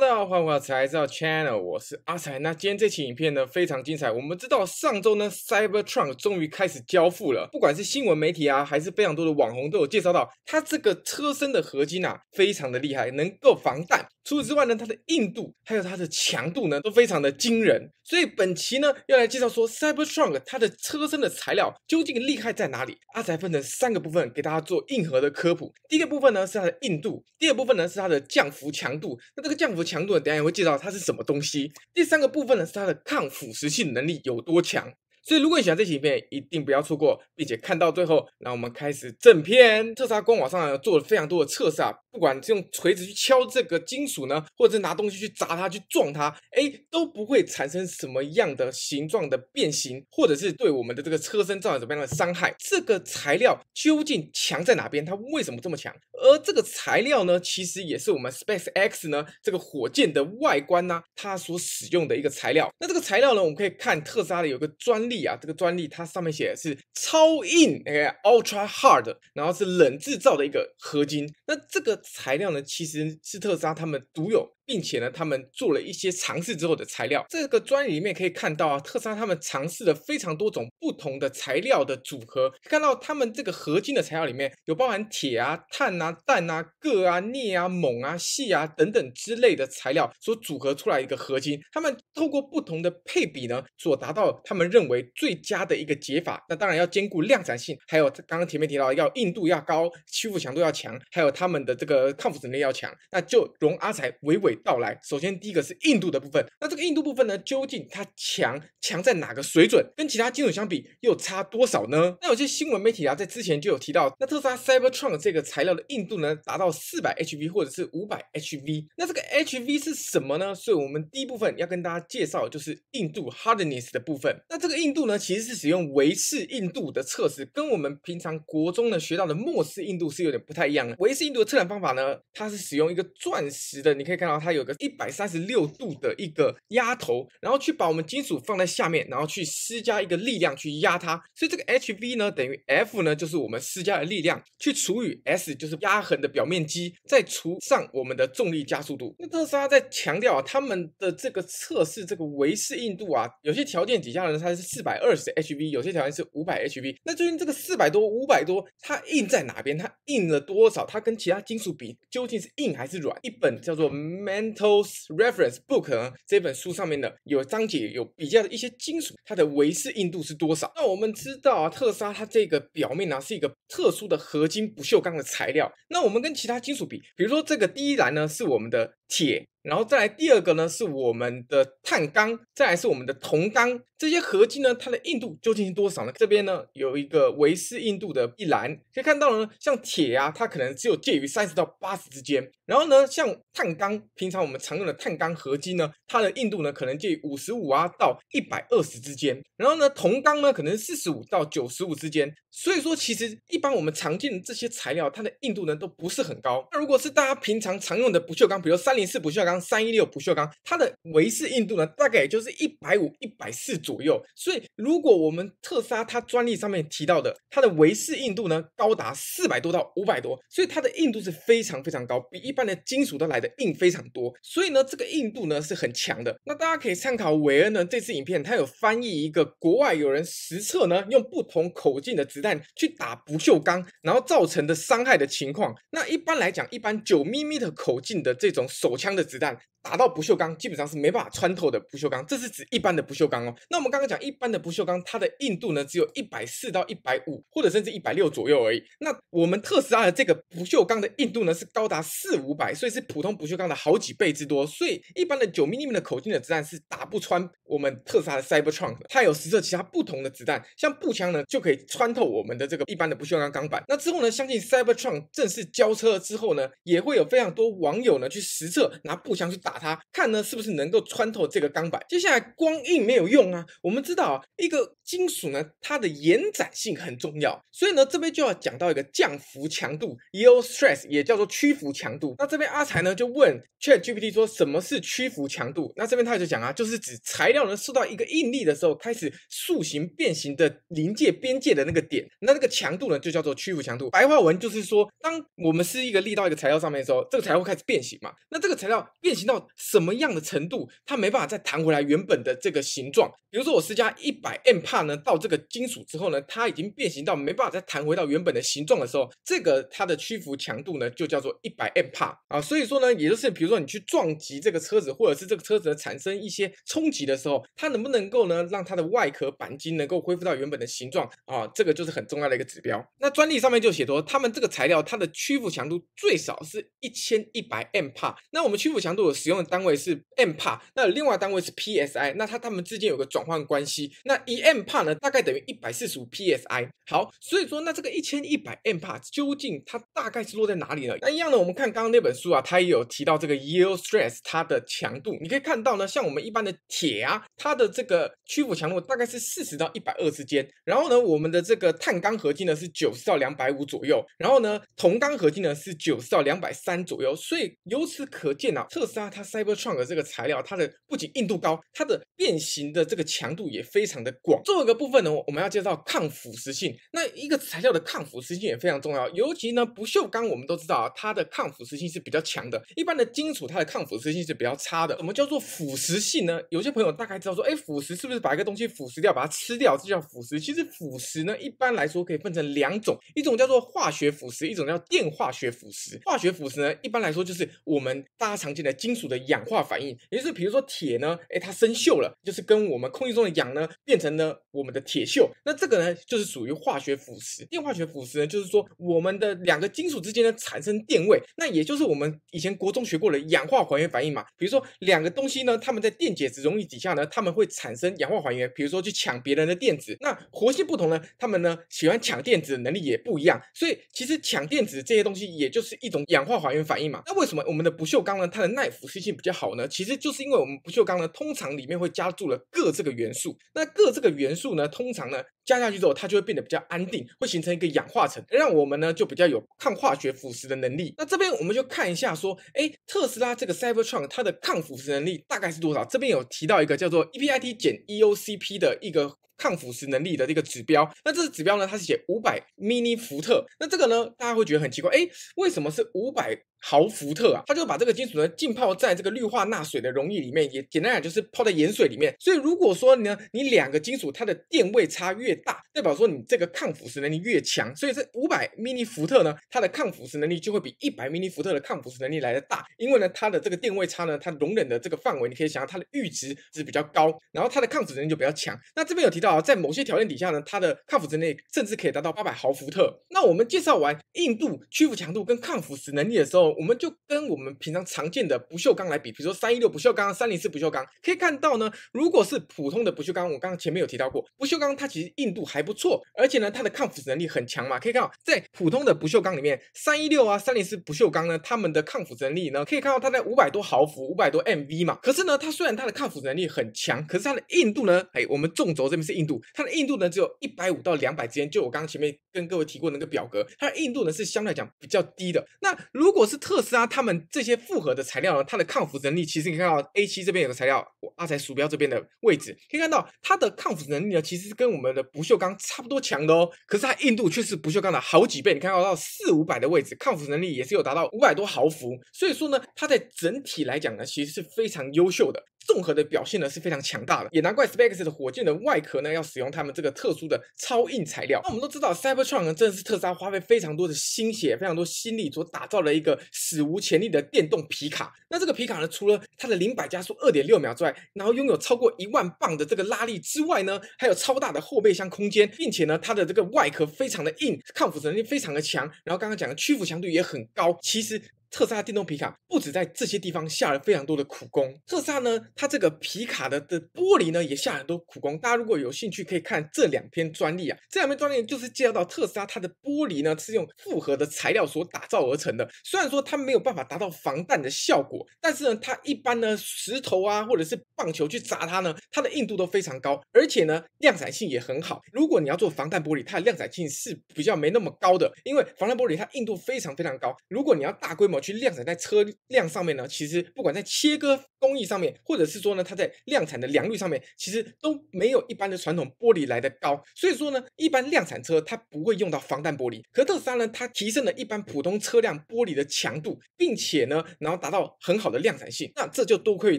大家好，欢迎来到 Channel，我是阿才。那今天这期影片呢非常精彩。我们知道上周呢 Cybertruck 终于开始交付了，不管是新闻媒体啊，还是非常多的网红都有介绍到，它这个车身的合金啊非常的厉害，能够防弹。除此之外呢，它的硬度还有它的强度呢都非常的惊人。所以本期呢要来介绍说 Cybertruck 它的车身的材料究竟厉害在哪里？阿才分成三个部分给大家做硬核的科普。第一个部分呢是它的硬度，第二部分呢是它的降幅强度。那这个降幅。强度的等下也会介绍它是什么东西。第三个部分呢是它的抗腐蚀性能力有多强。所以如果你喜欢这期影片，一定不要错过，并且看到最后。那我们开始正片。特斯拉官网上做了非常多的测试啊。不管用锤子去敲这个金属呢，或者拿东西去砸它、去撞它，哎，都不会产生什么样的形状的变形，或者是对我们的这个车身造成什么样的伤害。这个材料究竟强在哪边？它为什么这么强？而这个材料呢，其实也是我们 SpaceX 呢这个火箭的外观呢，它所使用的一个材料。那这个材料呢，我们可以看特斯拉的有个专利啊，这个专利它上面写的是超硬，Ultra Hard，然后是冷制造的一个合金。那这个材料呢，其实是特斯拉他们独有。并且呢，他们做了一些尝试之后的材料，这个专利里面可以看到啊，特斯拉他们尝试了非常多种不同的材料的组合，看到他们这个合金的材料里面有包含铁啊、碳啊、氮啊、铬啊、镍啊、锰啊、锡啊等等之类的材料所组合出来一个合金，他们透过不同的配比呢，所达到他们认为最佳的一个解法。那当然要兼顾量产性，还有刚刚前面提到要硬度要高、屈服强度要强，还有他们的这个抗腐蚀能力要强，那就容阿才娓娓。到来，首先第一个是硬度的部分。那这个硬度部分呢，究竟它强强在哪个水准，跟其他金属相比又差多少呢？那有些新闻媒体啊，在之前就有提到，那特斯拉 Cybertron 这个材料的硬度呢，达到400 HV 或者是500 HV。那这个 HV 是什么呢？所以我们第一部分要跟大家介绍就是硬度 Hardness 的部分。那这个硬度呢，其实是使用维氏硬度的测试，跟我们平常国中呢学到的莫氏硬度是有点不太一样的。维氏硬度的测量方法呢，它是使用一个钻石的，你可以看到。它有个一百三十六度的一个压头，然后去把我们金属放在下面，然后去施加一个力量去压它。所以这个 H V 呢，等于 F 呢，就是我们施加的力量去除以 S，就是压痕的表面积，再除上我们的重力加速度。那特斯拉在强调啊，他们的这个测试这个维氏硬度啊，有些条件底下呢，它是四百二十 H V，有些条件是五百 H V。那究竟这个四百多、五百多，它硬在哪边？它硬了多少？它跟其他金属比，究竟是硬还是软？一本叫做。Mentos Reference Book 这本书上面的有章节有比较的一些金属，它的维氏硬度是多少？那我们知道啊，特斯拉它这个表面呢是一个特殊的合金不锈钢的材料。那我们跟其他金属比，比如说这个第一栏呢是我们的铁，然后再来第二个呢是我们的碳钢，再来是我们的铜钢。这些合金呢，它的硬度究竟是多少呢？这边呢有一个维氏硬度的一栏，可以看到呢，像铁啊，它可能只有介于三十到八十之间。然后呢，像碳钢，平常我们常用的碳钢合金呢，它的硬度呢可能介于五十五啊到一百二十之间。然后呢，铜钢呢可能四十五到九十五之间。所以说，其实一般我们常见的这些材料，它的硬度呢都不是很高。那如果是大家平常常用的不锈钢，比如三零四不锈钢、三一六不锈钢，它的维氏硬度呢大概也就是一百五、一百四左左右，所以如果我们特斯拉它专利上面提到的，它的维氏硬度呢高达四百多到五百多，所以它的硬度是非常非常高，比一般的金属都来的硬非常多，所以呢这个硬度呢是很强的。那大家可以参考韦恩呢这次影片，他有翻译一个国外有人实测呢，用不同口径的子弹去打不锈钢，然后造成的伤害的情况。那一般来讲，一般九毫米的口径的这种手枪的子弹。打到不锈钢基本上是没办法穿透的。不锈钢，这是指一般的不锈钢哦。那我们刚刚讲一般的不锈钢，它的硬度呢只有一百四到一百五，或者甚至一百六左右而已。那我们特斯拉的这个不锈钢的硬度呢是高达四五百，所以是普通不锈钢的好几倍之多。所以一般的九毫米的口径的子弹是打不穿我们特斯拉的 c y b e r t r u n k 它有实测其他不同的子弹，像步枪呢就可以穿透我们的这个一般的不锈钢钢板。那之后呢，相信 c y b e r t r u n k 正式交车之后呢，也会有非常多网友呢去实测拿步枪去打。打它看呢是不是能够穿透这个钢板？接下来光硬没有用啊！我们知道啊，一个金属呢，它的延展性很重要，所以呢这边就要讲到一个降幅强度 （yield stress），也叫做屈服强度。那这边阿才呢就问 Chat GPT 说什么是屈服强度？那这边他就讲啊，就是指材料呢受到一个应力的时候，开始塑形变形的临界边界的那个点。那那个强度呢就叫做屈服强度。白话文就是说，当我们施一个力到一个材料上面的时候，这个材料会开始变形嘛。那这个材料变形到什么样的程度，它没办法再弹回来原本的这个形状。比如说我施加一百 M 帕呢，到这个金属之后呢，它已经变形到没办法再弹回到原本的形状的时候，这个它的屈服强度呢，就叫做一百 M 帕啊。所以说呢，也就是比如说你去撞击这个车子，或者是这个车子产生一些冲击的时候，它能不能够呢，让它的外壳板金能够恢复到原本的形状啊？这个就是很重要的一个指标。那专利上面就写说，他们这个材料它的屈服强度最少是一千一百 M 帕。那我们屈服强度有十。用的单位是 MPa，那另外单位是 PSI，那它它们之间有个转换关系。那一 MPa 呢，大概等于一百四十五 PSI。好，所以说那这个一千一百 MPa 究竟它大概是落在哪里呢？那一样的，我们看刚刚那本书啊，它也有提到这个 yield stress 它的强度。你可以看到呢，像我们一般的铁啊，它的这个屈服强度大概是四十到一百二之间。然后呢，我们的这个碳钢合金呢是九十到两百五左右。然后呢，铜钢合金呢是九十到两百三左右。所以由此可见啊，特斯拉它。Cybertron 的这个材料，它的不仅硬度高，它的变形的这个强度也非常的广。最后一个部分呢，我们要介绍抗腐蚀性。那一个材料的抗腐蚀性也非常重要，尤其呢，不锈钢我们都知道啊，它的抗腐蚀性是比较强的。一般的金属它的抗腐蚀性是比较差的。我们叫做腐蚀性呢，有些朋友大概知道说，哎，腐蚀是不是把一个东西腐蚀掉，把它吃掉，这叫腐蚀？其实腐蚀呢，一般来说可以分成两种，一种叫做化学腐蚀，一种叫电化学腐蚀。化学腐蚀呢，一般来说就是我们大家常见的金属。的氧化反应，也就是比如说铁呢，哎，它生锈了，就是跟我们空气中的氧呢，变成了我们的铁锈。那这个呢，就是属于化学腐蚀。电化学腐蚀呢，就是说我们的两个金属之间呢产生电位，那也就是我们以前国中学过的氧化还原反应嘛。比如说两个东西呢，它们在电解质溶液底下呢，它们会产生氧化还原，比如说去抢别人的电子。那活性不同呢，他们呢喜欢抢电子的能力也不一样，所以其实抢电子这些东西也就是一种氧化还原反应嘛。那为什么我们的不锈钢呢，它的耐腐蚀？性比较好呢，其实就是因为我们不锈钢呢，通常里面会加注了铬这个元素。那铬这个元素呢，通常呢。加下去之后，它就会变得比较安定，会形成一个氧化层，让我们呢就比较有抗化学腐蚀的能力。那这边我们就看一下，说，哎，特斯拉这个 Cybertron 它的抗腐蚀能力大概是多少？这边有提到一个叫做 EPIT 减 EOCP 的一个抗腐蚀能力的一个指标。那这个指标呢，它是写五百 m i i n 特，那这个呢，大家会觉得很奇怪，哎，为什么是五百毫伏特啊？它就把这个金属呢浸泡在这个氯化钠水的溶液里面，也简单讲就是泡在盐水里面。所以如果说呢，你两个金属它的电位差越大代表说你这个抗腐蚀能力越强，所以这五百 i 伏特呢，它的抗腐蚀能力就会比一百 i 伏特的抗腐蚀能力来的大，因为呢它的这个电位差呢，它容忍的这个范围，你可以想象它的阈值是比较高，然后它的抗腐蚀能力就比较强。那这边有提到啊，在某些条件底下呢，它的抗腐蚀能力甚至可以达到八百毫伏特。那我们介绍完硬度、屈服强度跟抗腐蚀能力的时候，我们就跟我们平常常见的不锈钢来比，比如说三一六不锈钢、三零四不锈钢，可以看到呢，如果是普通的不锈钢，我刚刚前面有提到过，不锈钢它其实。硬度还不错，而且呢，它的抗腐蚀能力很强嘛。可以看到，在普通的不锈钢里面，三一六啊、三零四不锈钢呢，它们的抗腐蚀能力呢，可以看到它在五百多毫伏、五百多 mv 嘛。可是呢，它虽然它的抗腐蚀能力很强，可是它的硬度呢，哎，我们纵轴这边是硬度，它的硬度呢只有一百五到两百之间。就我刚刚前面跟各位提过那个表格，它的硬度呢是相对来讲比较低的。那如果是特斯拉他们这些复合的材料呢，它的抗腐蚀能力其实可以看到 A 七这边有个材料，阿才鼠标这边的位置可以看到它的抗腐蚀能力呢，其实是跟我们的。不锈钢差不多强的哦，可是它硬度却是不锈钢的好几倍。你看，到到四五百的位置，抗腐能力也是有达到五百多毫伏。所以说呢，它在整体来讲呢，其实是非常优秀的。综合的表现呢是非常强大的，也难怪 SpaceX 的火箭的外壳呢要使用他们这个特殊的超硬材料。那我们都知道 Cybertron 呢真的是特斯拉花费非常多的心血、非常多心力所打造的一个史无前例的电动皮卡。那这个皮卡呢，除了它的零百加速二点六秒之外，然后拥有超过一万磅的这个拉力之外呢，还有超大的后备箱空间，并且呢，它的这个外壳非常的硬，抗腐蚀能力非常的强，然后刚刚讲的屈服强度也很高。其实。特斯拉电动皮卡不止在这些地方下了非常多的苦功。特斯拉呢，它这个皮卡的的玻璃呢也下很多苦功。大家如果有兴趣，可以看这两篇专利啊。这两篇专利就是介绍到特斯拉它的玻璃呢是用复合的材料所打造而成的。虽然说它没有办法达到防弹的效果，但是呢，它一般呢石头啊或者是棒球去砸它呢，它的硬度都非常高，而且呢量产性也很好。如果你要做防弹玻璃，它的量产性是比较没那么高的，因为防弹玻璃它硬度非常非常高。如果你要大规模，去量产在车辆上面呢，其实不管在切割工艺上面，或者是说呢，它在量产的良率上面，其实都没有一般的传统玻璃来的高。所以说呢，一般量产车它不会用到防弹玻璃。可特斯拉呢，它提升了一般普通车辆玻璃的强度，并且呢，然后达到很好的量产性。那这就多亏于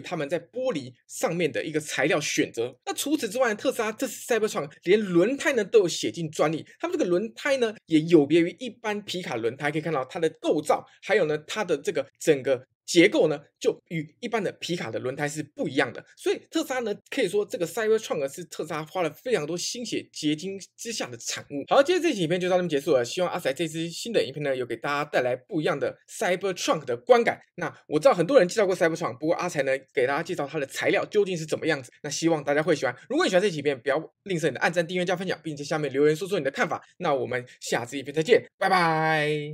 他们在玻璃上面的一个材料选择。那除此之外，特斯拉这次 Cybertruck 连轮胎呢都有写进专利。他们这个轮胎呢，也有别于一般皮卡轮胎，可以看到它的构造，还有呢。它的这个整个结构呢，就与一般的皮卡的轮胎是不一样的。所以特斯拉呢，可以说这个 Cyber Trunk 是特斯拉花了非常多心血结晶之下的产物。好，今天这期影片就到这边结束了。希望阿才这支新的影片呢，有给大家带来不一样的 Cyber Trunk 的观感。那我知道很多人介绍过 Cyber Trunk，不过阿才呢，给大家介绍它的材料究竟是怎么样子。那希望大家会喜欢。如果你喜欢这期影片，不要吝啬你的按赞、订阅、加分享，并且下面留言说说你的看法。那我们下次影片再见，拜拜。